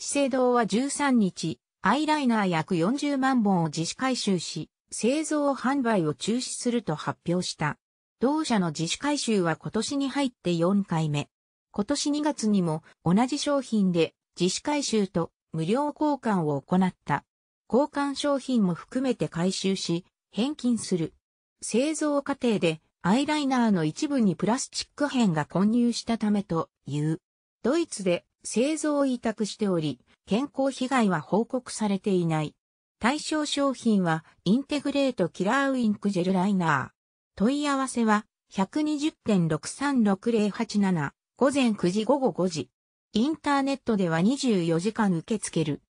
資生堂は13日、アイライナー約40万本を自主回収し、製造販売を中止すると発表した。同社の自主回収は今年に入って4回目。今年2月にも同じ商品で自主回収と無料交換を行った。交換商品も含めて回収し、返金する。製造過程でアイライナーの一部にプラスチック片が混入したためという。ドイツで製造を委託しており、健康被害は報告されていない。対象商品は、インテグレートキラーウィンクジェルライナー。問い合わせは、120.636087、午前9時午後5時。インターネットでは24時間受け付ける。